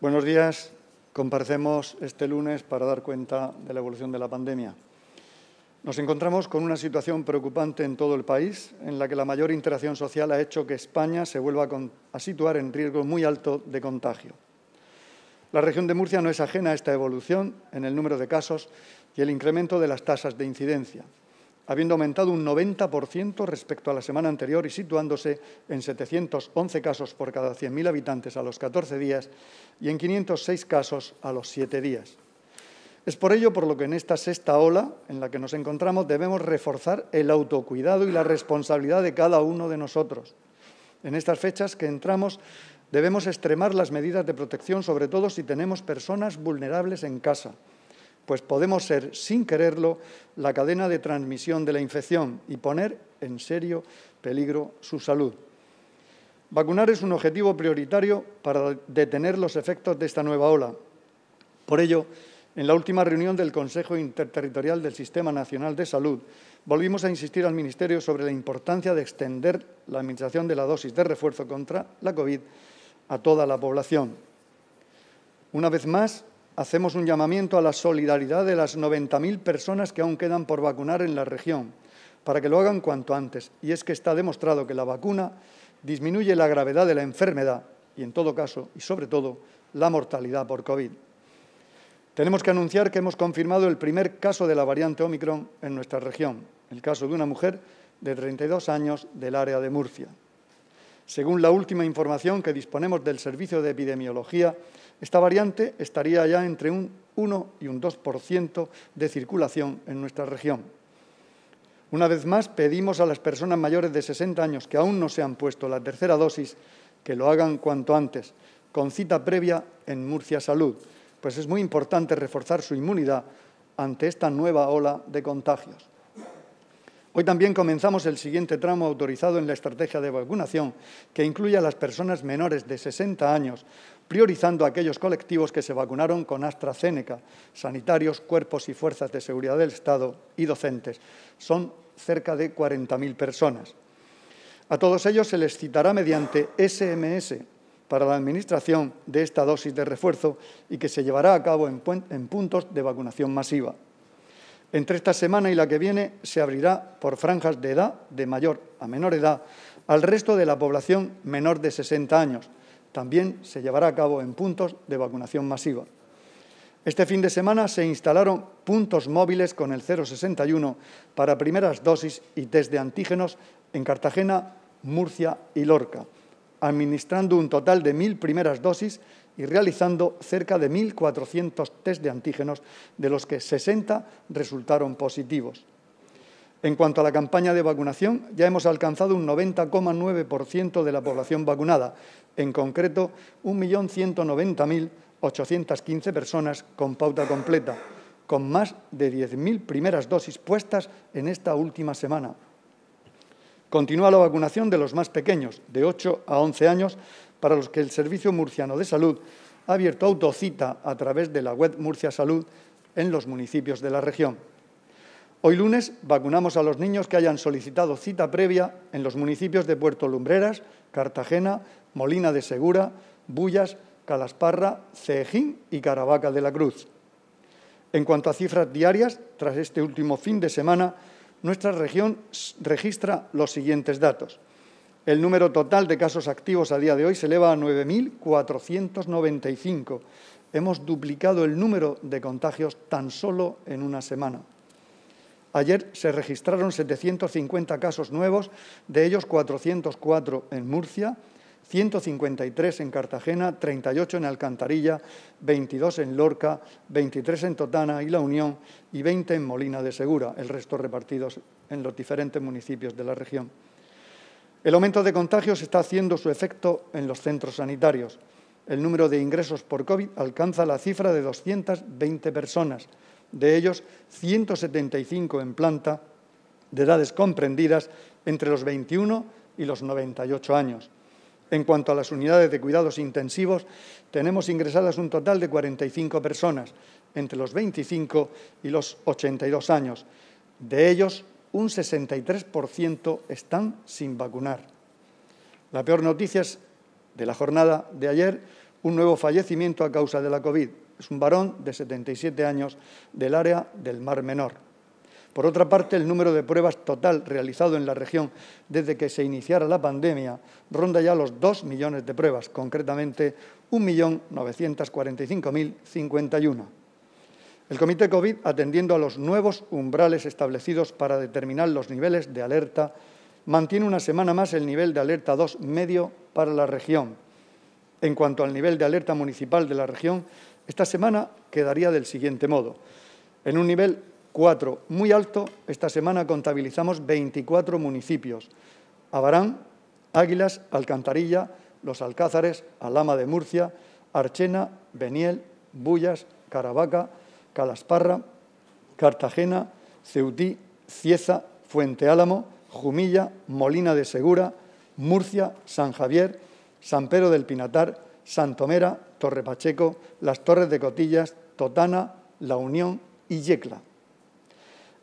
Buenos días. Comparecemos este lunes para dar cuenta de la evolución de la pandemia. Nos encontramos con una situación preocupante en todo el país, en la que la mayor interacción social ha hecho que España se vuelva a situar en riesgo muy alto de contagio. La región de Murcia no es ajena a esta evolución en el número de casos y el incremento de las tasas de incidencia habiendo aumentado un 90% respecto a la semana anterior y situándose en 711 casos por cada 100.000 habitantes a los 14 días y en 506 casos a los 7 días. Es por ello por lo que en esta sexta ola en la que nos encontramos debemos reforzar el autocuidado y la responsabilidad de cada uno de nosotros. En estas fechas que entramos debemos extremar las medidas de protección, sobre todo si tenemos personas vulnerables en casa pues podemos ser, sin quererlo, la cadena de transmisión de la infección y poner en serio peligro su salud. Vacunar es un objetivo prioritario para detener los efectos de esta nueva ola. Por ello, en la última reunión del Consejo Interterritorial del Sistema Nacional de Salud, volvimos a insistir al Ministerio sobre la importancia de extender la administración de la dosis de refuerzo contra la COVID a toda la población. Una vez más, hacemos un llamamiento a la solidaridad de las 90.000 personas que aún quedan por vacunar en la región, para que lo hagan cuanto antes. Y es que está demostrado que la vacuna disminuye la gravedad de la enfermedad y, en todo caso, y sobre todo, la mortalidad por COVID. Tenemos que anunciar que hemos confirmado el primer caso de la variante Omicron en nuestra región, el caso de una mujer de 32 años del área de Murcia. Según la última información que disponemos del Servicio de Epidemiología, esta variante estaría ya entre un 1 y un 2% de circulación en nuestra región. Una vez más, pedimos a las personas mayores de 60 años que aún no se han puesto la tercera dosis que lo hagan cuanto antes, con cita previa en Murcia Salud, pues es muy importante reforzar su inmunidad ante esta nueva ola de contagios. Hoy también comenzamos el siguiente tramo autorizado en la estrategia de vacunación, que incluye a las personas menores de 60 años, priorizando a aquellos colectivos que se vacunaron con AstraZeneca, sanitarios, cuerpos y fuerzas de seguridad del Estado y docentes. Son cerca de 40.000 personas. A todos ellos se les citará mediante SMS para la administración de esta dosis de refuerzo y que se llevará a cabo en puntos de vacunación masiva. Entre esta semana y la que viene se abrirá por franjas de edad de mayor a menor edad al resto de la población menor de 60 años. También se llevará a cabo en puntos de vacunación masiva. Este fin de semana se instalaron puntos móviles con el 061 para primeras dosis y test de antígenos en Cartagena, Murcia y Lorca administrando un total de 1.000 primeras dosis y realizando cerca de 1.400 test de antígenos, de los que 60 resultaron positivos. En cuanto a la campaña de vacunación, ya hemos alcanzado un 90,9% de la población vacunada, en concreto 1.190.815 personas con pauta completa, con más de 10.000 primeras dosis puestas en esta última semana, Continúa la vacunación de los más pequeños, de 8 a 11 años, para los que el Servicio Murciano de Salud ha abierto autocita a través de la web Murcia Salud en los municipios de la región. Hoy lunes vacunamos a los niños que hayan solicitado cita previa en los municipios de Puerto Lumbreras, Cartagena, Molina de Segura, Bullas, Calasparra, Cejín y Caravaca de la Cruz. En cuanto a cifras diarias, tras este último fin de semana, nuestra región registra los siguientes datos. El número total de casos activos a día de hoy se eleva a 9.495. Hemos duplicado el número de contagios tan solo en una semana. Ayer se registraron 750 casos nuevos, de ellos 404 en Murcia, 153 en Cartagena, 38 en Alcantarilla, 22 en Lorca, 23 en Totana y La Unión y 20 en Molina de Segura, el resto repartidos en los diferentes municipios de la región. El aumento de contagios está haciendo su efecto en los centros sanitarios. El número de ingresos por COVID alcanza la cifra de 220 personas, de ellos 175 en planta, de edades comprendidas entre los 21 y los 98 años. En cuanto a las unidades de cuidados intensivos, tenemos ingresadas un total de 45 personas, entre los 25 y los 82 años. De ellos, un 63% están sin vacunar. La peor noticia es de la jornada de ayer, un nuevo fallecimiento a causa de la COVID. Es un varón de 77 años del área del Mar Menor. Por otra parte, el número de pruebas total realizado en la región desde que se iniciara la pandemia ronda ya los 2 millones de pruebas, concretamente 1.945.051. El Comité COVID, atendiendo a los nuevos umbrales establecidos para determinar los niveles de alerta, mantiene una semana más el nivel de alerta 2 medio para la región. En cuanto al nivel de alerta municipal de la región, esta semana quedaría del siguiente modo. En un nivel Cuatro, Muy alto, esta semana contabilizamos 24 municipios. Abarán, Águilas, Alcantarilla, Los Alcázares, Alama de Murcia, Archena, Beniel, Bullas, Caravaca, Calasparra, Cartagena, Ceutí, Cieza, Fuente Álamo, Jumilla, Molina de Segura, Murcia, San Javier, San Pedro del Pinatar, Santomera, Torre Pacheco, Las Torres de Cotillas, Totana, La Unión y Yecla.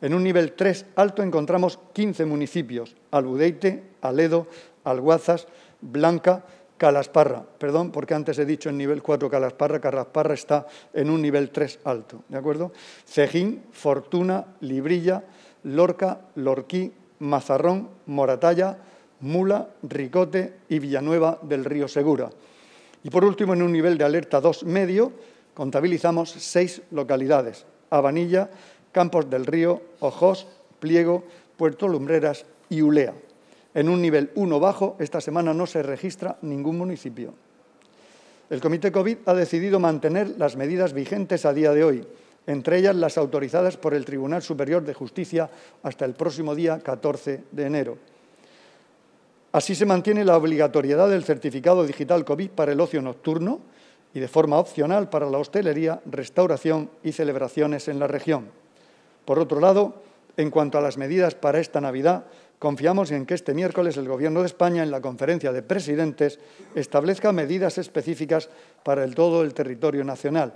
En un nivel 3 alto encontramos 15 municipios, Albudeite, Aledo, Alguazas, Blanca, Calasparra, perdón, porque antes he dicho en nivel 4 Calasparra, Calasparra está en un nivel 3 alto, ¿de acuerdo? Cejín, Fortuna, Librilla, Lorca, Lorquí, Mazarrón, Moratalla, Mula, Ricote y Villanueva del Río Segura. Y por último, en un nivel de alerta 2 medio, contabilizamos seis localidades, Abanilla, Campos del Río, Ojos, Pliego, Puerto Lumbreras y Ulea. En un nivel 1 bajo, esta semana no se registra ningún municipio. El Comité COVID ha decidido mantener las medidas vigentes a día de hoy, entre ellas las autorizadas por el Tribunal Superior de Justicia hasta el próximo día 14 de enero. Así se mantiene la obligatoriedad del certificado digital COVID para el ocio nocturno y de forma opcional para la hostelería, restauración y celebraciones en la región. Por otro lado, en cuanto a las medidas para esta Navidad, confiamos en que este miércoles el Gobierno de España, en la conferencia de presidentes, establezca medidas específicas para todo el territorio nacional,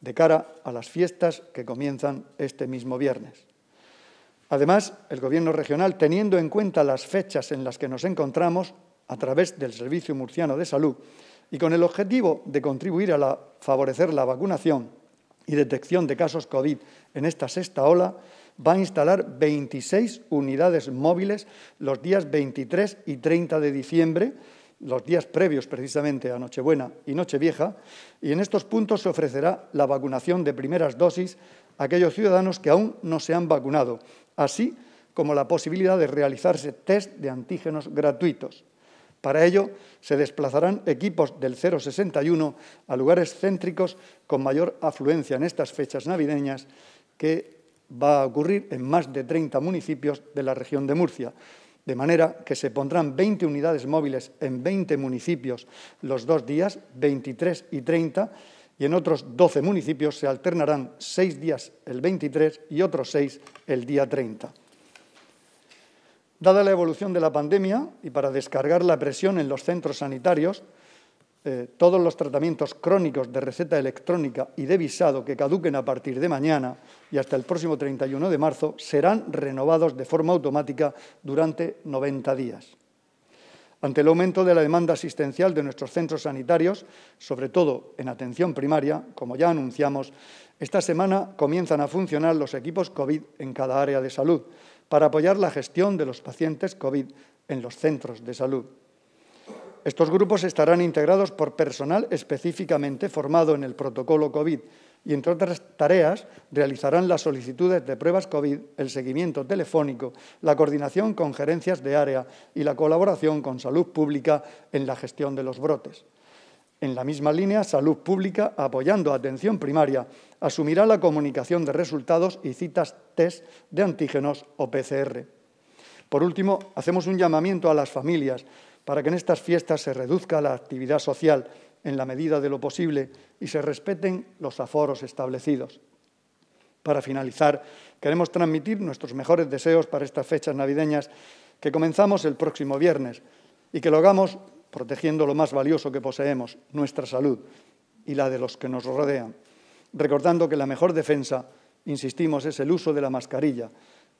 de cara a las fiestas que comienzan este mismo viernes. Además, el Gobierno regional, teniendo en cuenta las fechas en las que nos encontramos, a través del Servicio Murciano de Salud, y con el objetivo de contribuir a favorecer la vacunación, y detección de casos COVID en esta sexta ola, va a instalar 26 unidades móviles los días 23 y 30 de diciembre, los días previos precisamente a Nochebuena y Nochevieja, y en estos puntos se ofrecerá la vacunación de primeras dosis a aquellos ciudadanos que aún no se han vacunado, así como la posibilidad de realizarse test de antígenos gratuitos. Para ello, se desplazarán equipos del 061 a lugares céntricos con mayor afluencia en estas fechas navideñas que va a ocurrir en más de 30 municipios de la región de Murcia. De manera que se pondrán 20 unidades móviles en 20 municipios los dos días, 23 y 30, y en otros 12 municipios se alternarán seis días el 23 y otros seis el día 30. Dada la evolución de la pandemia y para descargar la presión en los centros sanitarios, eh, todos los tratamientos crónicos de receta electrónica y de visado que caduquen a partir de mañana y hasta el próximo 31 de marzo serán renovados de forma automática durante 90 días. Ante el aumento de la demanda asistencial de nuestros centros sanitarios, sobre todo en atención primaria, como ya anunciamos, esta semana comienzan a funcionar los equipos COVID en cada área de salud, para apoyar la gestión de los pacientes COVID en los centros de salud. Estos grupos estarán integrados por personal específicamente formado en el protocolo COVID y, entre otras tareas, realizarán las solicitudes de pruebas COVID, el seguimiento telefónico, la coordinación con gerencias de área y la colaboración con salud pública en la gestión de los brotes. En la misma línea, Salud Pública, apoyando atención primaria, asumirá la comunicación de resultados y citas test de antígenos o PCR. Por último, hacemos un llamamiento a las familias para que en estas fiestas se reduzca la actividad social en la medida de lo posible y se respeten los aforos establecidos. Para finalizar, queremos transmitir nuestros mejores deseos para estas fechas navideñas que comenzamos el próximo viernes y que lo hagamos protegiendo lo más valioso que poseemos, nuestra salud y la de los que nos rodean. Recordando que la mejor defensa, insistimos, es el uso de la mascarilla,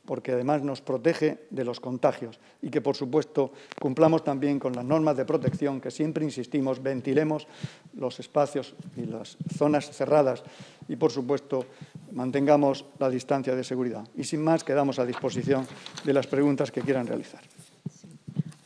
porque además nos protege de los contagios y que, por supuesto, cumplamos también con las normas de protección que siempre insistimos, ventilemos los espacios y las zonas cerradas y, por supuesto, mantengamos la distancia de seguridad. Y sin más, quedamos a disposición de las preguntas que quieran realizar.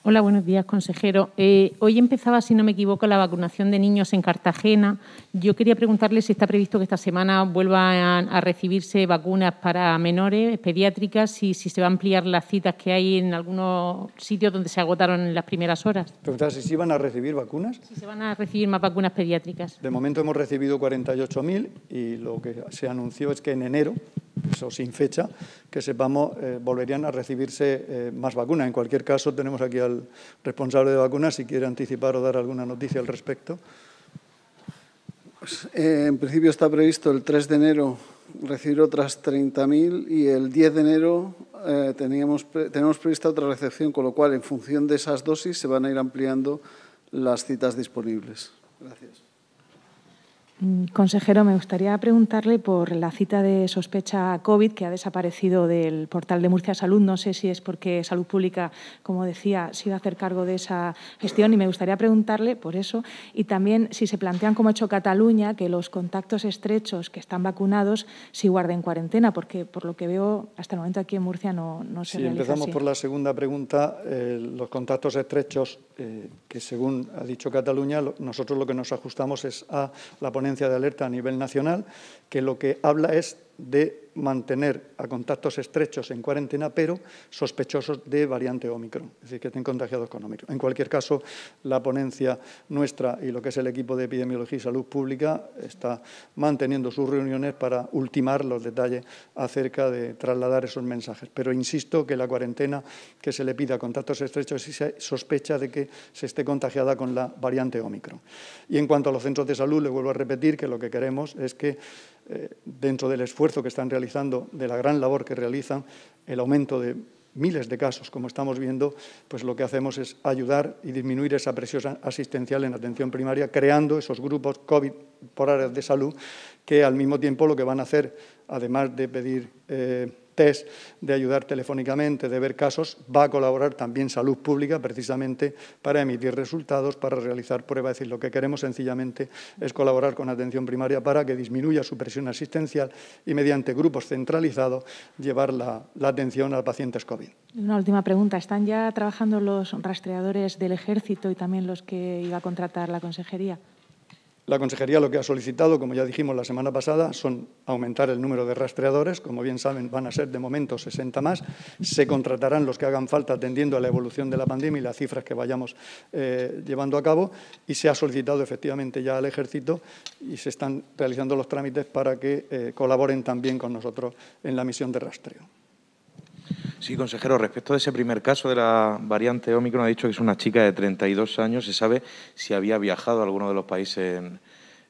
Hola, buenos días, consejero. Eh, hoy empezaba, si no me equivoco, la vacunación de niños en Cartagena. Yo quería preguntarle si está previsto que esta semana vuelvan a, recibirse vacunas para menores pediátricas y si se va a ampliar las citas que hay en algunos sitios donde se agotaron en las primeras horas. si se iban a recibir vacunas. Si se van a recibir más vacunas pediátricas. De momento hemos recibido 48.000 y lo que se anunció es que en enero o sin fecha, que sepamos, eh, volverían a recibirse eh, más vacunas. En cualquier caso, tenemos aquí al responsable de vacunas, si quiere anticipar o dar alguna noticia al respecto. Pues, eh, en principio está previsto el 3 de enero recibir otras 30.000 y el 10 de enero teníamos, tenemos prevista otra recepción, con lo cual, en función de esas dosis, se van a ir ampliando las citas disponibles. Gracias. Mm, consejero, me gustaría preguntarle por la cita de sospecha COVID que ha desaparecido del portal de Murcia Salud. No sé si es porque Salud Pública, como decía, se iba a hacer cargo de esa gestión y me gustaría preguntarle por eso. Y también si se plantean, como ha hecho Cataluña, que los contactos estrechos que están vacunados si guarden cuarentena, porque por lo que veo hasta el momento aquí en Murcia no, se sí, empezamos por la segunda pregunta, eh, los contactos estrechos, eh, que según ha dicho Cataluña, nosotros lo que nos ajustamos es a la ponencia de alerta a nivel nacional que lo que habla es de mantener a contactos estrechos en cuarentena, pero sospechosos de variante Omicron, es decir, que estén contagiados con Omicron. En cualquier caso, la ponencia nuestra y lo que es el equipo de Epidemiología y Salud Pública está manteniendo sus reuniones para ultimar los detalles acerca de trasladar esos mensajes. Pero insisto que la cuarentena que se le pida a contactos estrechos si se sospecha de que se esté contagiada con la variante Omicron. Y en cuanto a los centros de salud, le vuelvo a repetir que lo que queremos es que, eh, dentro del esfuerzo que están realizando, de la gran labor que realizan, el aumento de miles de casos, como estamos viendo, pues lo que hacemos es ayudar y disminuir esa presión asistencial en atención primaria, creando esos grupos COVID por áreas de salud, que al mismo tiempo lo que van a hacer, además de pedir eh, test, de ayudar telefónicamente, de ver casos, va a colaborar también Salud Pública precisamente para emitir resultados, para realizar pruebas. Es decir, lo que queremos sencillamente es colaborar con atención primaria para que disminuya su presión asistencial y mediante grupos centralizados llevar la, atención a pacientes COVID. Una última pregunta. ¿Están ya trabajando los rastreadores del ejército y también los que iba a contratar la consejería? La consejería lo que ha solicitado, como ya dijimos la semana pasada, son aumentar el número de rastreadores. Como bien saben, van a ser de momento 60 más. Se contratarán los que hagan falta atendiendo a la evolución de la pandemia y las cifras que vayamos eh, llevando a cabo. Y se ha solicitado efectivamente ya al Ejército y se están realizando los trámites para que eh, colaboren también con nosotros en la misión de rastreo. Sí, consejero, respecto de ese primer caso de la variante Omicron, ha dicho que es una chica de 32 años. ¿Se sabe si había viajado a alguno de los países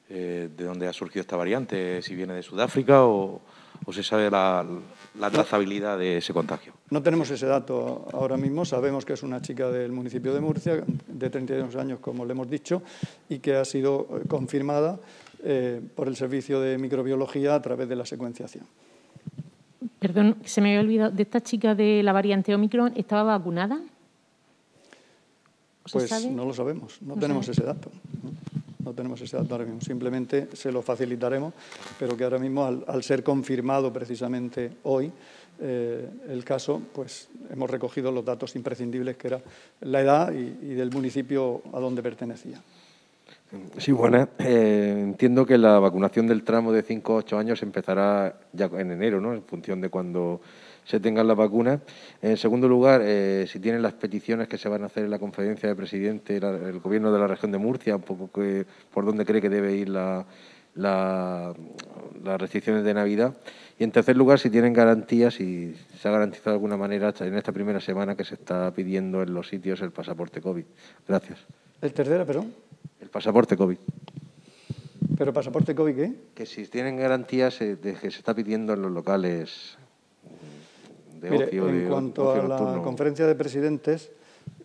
eh, de donde ha surgido esta variante? ¿Si viene de Sudáfrica o, se sabe la, trazabilidad de ese contagio? No tenemos ese dato ahora mismo. Sabemos que es una chica del municipio de Murcia, de 32 años, como le hemos dicho, y que ha sido eh, confirmada eh, por el Servicio de Microbiología a través de la secuenciación. Perdón, se me había olvidado, de esta chica de la variante Omicron, ¿estaba vacunada? Pues no lo sabemos, no, tenemos ese dato. No tenemos ese dato ahora mismo, simplemente se lo facilitaremos, pero que ahora mismo, al, ser confirmado precisamente hoy eh, el caso, pues hemos recogido los datos imprescindibles que era la edad y del municipio a donde pertenecía. Sí, buena. Eh, entiendo que la vacunación del tramo de 5 a 8 años empezará ya en enero, ¿no? En función de cuando se tengan las vacunas. En segundo lugar, eh, si tienen las peticiones que se van a hacer en la conferencia de presidente, el gobierno de la región de Murcia, un poco por dónde cree que debe ir la, las restricciones de Navidad. Y en tercer lugar, si tienen garantías, si se ha garantizado de alguna manera en esta primera semana que se está pidiendo en los sitios el pasaporte COVID. Gracias. El tercero, perdón pasaporte COVID. ¿Pero pasaporte COVID qué? Que si tienen garantías eh, de que se está pidiendo en los locales mm, de Mire, ocio, En cuanto a la conferencia de presidentes,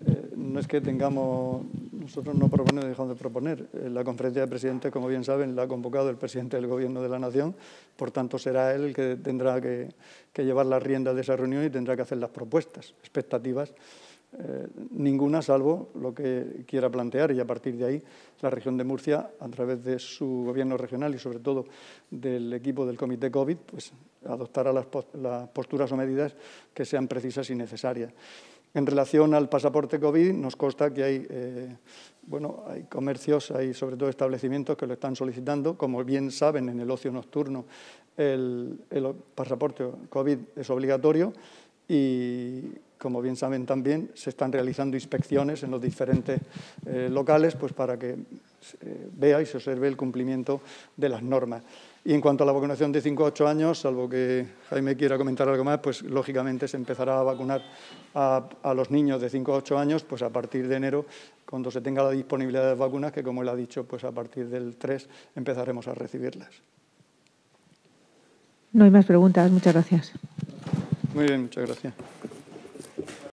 eh, no es que tengamos, nosotros no proponemos, dejamos de proponer. Eh, la conferencia de presidentes, como bien saben, la ha convocado el presidente del Gobierno de la Nación, por tanto será él el que tendrá que, que llevar las riendas de esa reunión y tendrá que hacer las propuestas, expectativas eh, ninguna salvo lo que quiera plantear y a partir de ahí la región de Murcia, a través de su gobierno regional y sobre todo del equipo del comité COVID, pues adoptará las, posturas o medidas que sean precisas y necesarias. En relación al pasaporte COVID, nos consta que hay, eh, bueno, hay comercios, hay sobre todo establecimientos que lo están solicitando. Como bien saben, en el ocio nocturno el, el pasaporte COVID es obligatorio y como bien saben también, se están realizando inspecciones en los diferentes eh, locales pues para que eh, vea y se observe el cumplimiento de las normas. Y en cuanto a la vacunación de 5 a 8 años, salvo que Jaime quiera comentar algo más, pues lógicamente se empezará a vacunar a, los niños de 5 a 8 años pues a partir de enero, cuando se tenga la disponibilidad de vacunas, que como él ha dicho, pues a partir del 3 empezaremos a recibirlas. No hay más preguntas. Muchas gracias. Muy bien, muchas gracias.